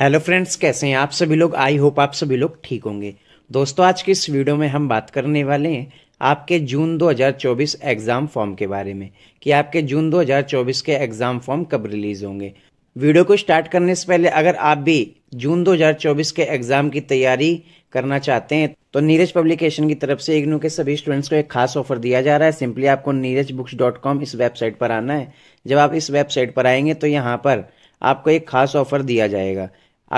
hello friends कैसे हैं आप सभी लोग आई होप आप सभी लोग ठीक होंगे दोस्तों आज के इस वीडियो में हम बात करने वाले हैं आपके जून 2024 एग्ज़ाम फॉर्म के बारे में कि आपके जून 2024 के एग्ज़ाम फॉर्म कब रिलीज़ होंगे वीडियो को स्टार्ट करने से पहले अगर आप भी जून 2024 के एग्ज़ाम की तैयारी करना चाहते हैं तो नीरज पब्लिकेशन की तरफ से इग्नू के सभी स्टूडेंट्स को एक खास ऑफर दिया जा रहा है सिंपली आपको नीरज बुक्स डॉट कॉम इस वेबसाइट पर आना है जब आप इस वेबसाइट पर आएंगे तो यहाँ पर आपको एक खास ऑफर दिया जाएगा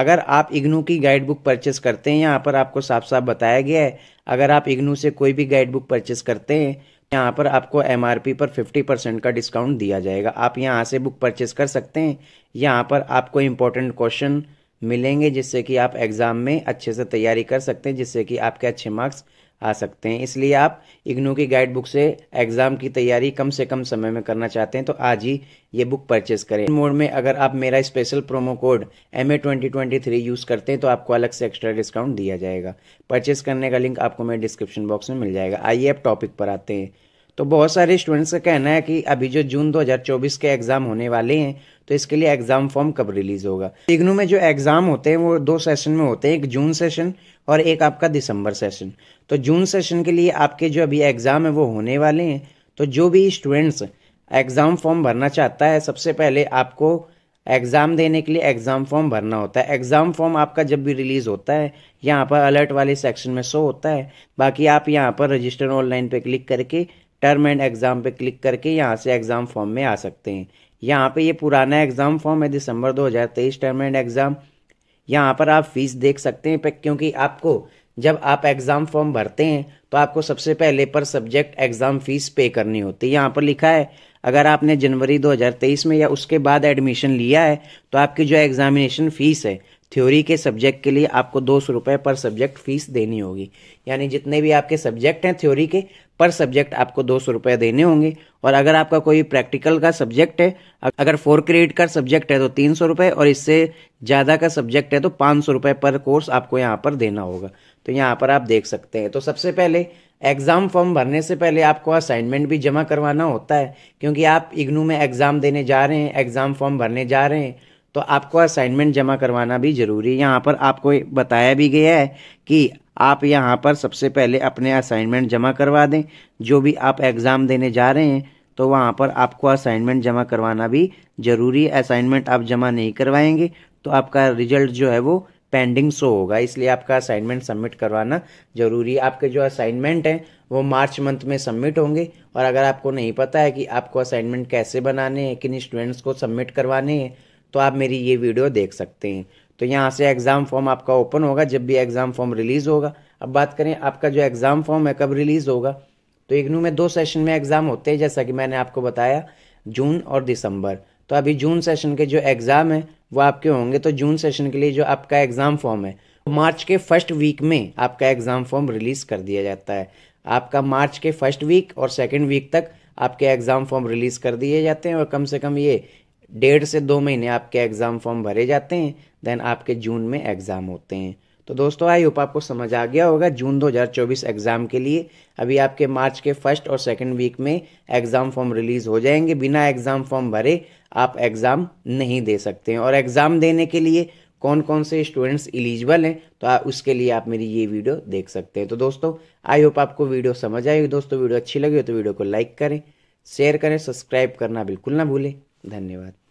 अगर आप इग्नू की गाइड बुक परचेस करते हैं यहाँ पर आपको साफ साफ बताया गया है अगर आप इग्नू से कोई भी गाइड बुक परचेस करते हैं यहाँ पर आपको एम पर 50 परसेंट का डिस्काउंट दिया जाएगा आप यहाँ से बुक परचेस कर सकते हैं यहाँ पर आपको इम्पोर्टेंट क्वेश्चन मिलेंगे जिससे कि आप एग्ज़ाम में अच्छे से तैयारी कर सकते हैं जिससे कि आपके अच्छे मार्क्स आ सकते हैं इसलिए आप इग्नू की गाइड बुक से एग्ज़ाम की तैयारी कम से कम समय में करना चाहते हैं तो आज ही ये बुक परचेस करें मोड में अगर आप मेरा special promo code M A twenty twenty three use करते हैं तो आपको अलग से एक्स्ट्रा डिस्काउंट दिया जाएगा परचेस करने का लिंक आपको मेरे डिस्क्रिप्शन बॉक्स में मिल जाएगा आइए आप टॉपिक पर आते हैं तो बहुत सारे स्टूडेंट्स का कहना है कि अभी जो जून 2024 के एग्ज़ाम होने वाले हैं तो इसके लिए एग्ज़ाम फॉर्म कब रिलीज़ होगा इग्नू में जो एग्ज़ाम होते हैं वो दो सेशन में होते हैं एक जून सेशन और एक आपका दिसंबर सेशन तो जून सेशन के लिए आपके जो अभी एग्ज़ाम है वो होने वाले हैं तो जो भी स्टूडेंट्स एग्ज़ाम फॉर्म भरना चाहता है सबसे पहले आपको एग्ज़ाम देने के लिए एग्ज़ाम फॉर्म भरना होता है एग्ज़ाम फॉर्म आपका जब भी रिलीज़ होता है यहाँ पर अलर्ट वाले सेक्शन में शो होता है बाकी आप यहाँ पर रजिस्टर ऑनलाइन पे क्लिक करके टर्म एंड एग्ज़ाम पे क्लिक करके यहाँ से एग्ज़ाम फॉर्म में आ सकते हैं यहाँ पे ये पुराना एग्ज़ाम फॉर्म है दिसंबर 2023 टर्म एंड एग्ज़ाम यहाँ पर आप फीस देख सकते हैं क्योंकि आपको जब आप एग्ज़ाम फॉर्म भरते हैं तो आपको सबसे पहले पर सब्जेक्ट एग्ज़ाम फ़ीस पे करनी होती है यहाँ पर लिखा है अगर आपने जनवरी 2023 में या उसके बाद एडमिशन लिया है तो आपकी जो एग्ज़ामिनेशन फ़ीस है थ्योरी के सब्जेक्ट के लिए आपको दो सौ रुपये पर सब्जेक्ट फीस देनी होगी यानी जितने भी आपके सब्जेक्ट हैं थ्योरी के पर सब्जेक्ट आपको दो सौ रुपये देने होंगे और अगर आपका कोई प्रैक्टिकल का सब्जेक्ट है अगर फोर क्रेडिट का सब्जेक्ट है तो तीन सौ रुपये और इससे ज़्यादा का सब्जेक्ट है तो पाँच सौ रुपये पर कोर्स आपको यहाँ पर देना होगा तो यहाँ पर आप देख सकते हैं तो सबसे पहले एग्ज़ाम फॉर्म भरने से पहले आपको असाइनमेंट भी जमा करवाना होता है क्योंकि आप इग्नू में एग्ज़ाम देने जा रहे हैं एग्ज़ाम फॉर्म भरने जा रहे हैं तो आपको असाइनमेंट जमा करवाना भी ज़रूरी है यहाँ पर आपको बताया भी गया है कि आप यहाँ पर सबसे पहले अपने असाइनमेंट जमा करवा दें जो भी आप एग्ज़ाम देने जा रहे हैं तो वहाँ पर आपको असाइनमेंट जमा करवाना भी ज़रूरी है असाइनमेंट आप जमा नहीं करवाएंगे तो आपका रिजल्ट जो है वो पेंडिंग सो होगा इसलिए आपका असाइनमेंट सबमिट करवाना ज़रूरी है आपके जो असाइनमेंट हैं वो मार्च मंथ में सबमिट होंगे और अगर आपको नहीं पता है कि आपको असाइनमेंट कैसे बनाने हैं किन स्टूडेंट्स को सबमिट करवाने हैं तो आप मेरी ये वीडियो देख सकते हैं तो यहाँ से एग्ज़ाम फॉर्म आपका ओपन होगा जब भी एग्ज़ाम फॉर्म रिलीज़ होगा अब बात करें आपका जो एग्ज़ाम फॉर्म है कब रिलीज़ होगा तो इग्नू में दो सेशन में एग्ज़ाम होते हैं जैसा कि मैंने आपको बताया जून और दिसंबर तो अभी जून सेशन के जो एग्ज़ाम है वो आपके होंगे तो जून सेशन के लिए जो आपका एग्ज़ाम फॉर्म है मार्च के फर्स्ट वीक में आपका एग्ज़ाम फॉर्म रिलीज़ कर दिया जाता है आपका मार्च के फर्स्ट वीक और सेकेंड वीक तक आपके एग्ज़ाम फॉर्म रिलीज़ कर दिए जाते हैं और कम से कम ये डेढ़ से दो महीने आपके एग्ज़ाम फॉर्म भरे जाते हैं देन आपके जून में एग्ज़ाम होते हैं तो दोस्तों आई होप आपको समझ आ गया होगा जून 2024 एग्ज़ाम के लिए अभी आपके मार्च के फर्स्ट और सेकंड वीक में एग्ज़ाम फॉर्म रिलीज़ हो जाएंगे बिना एग्ज़ाम फॉर्म भरे आप एग्ज़ाम नहीं दे सकते हैं और एग्ज़ाम देने के लिए कौन कौन से स्टूडेंट्स एलिजिबल हैं तो आ, उसके लिए आप मेरी ये वीडियो देख सकते हैं तो दोस्तों आई होप आपको वीडियो समझ आएगी दोस्तों वीडियो अच्छी लगी हो तो वीडियो को लाइक करें शेयर करें सब्सक्राइब करना बिल्कुल ना भूलें धन्यवाद